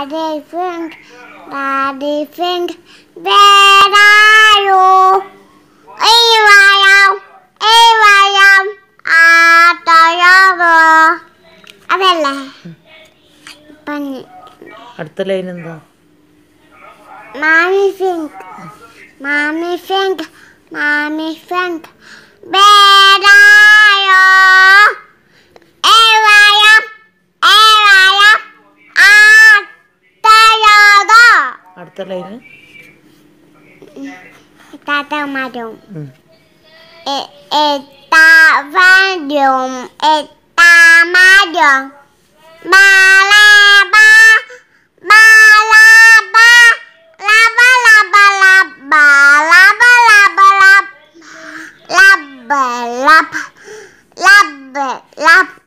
Daddy friend, Daddy friend, where are you? Here I am, here I am, at the river. അതല്ലേ അടുത്ത line എന്താ മാമി front മാമി front മാമി front വേറാ ಮಾಡ್ತಿರ್ಲಿಲ್ಲ ತಾತ ಮಾಡಿಯಂ ta văn dùng ừ. ta ma dùng ba la ba ba la ba la ba la ba la ba la ba la ba la la ba la ba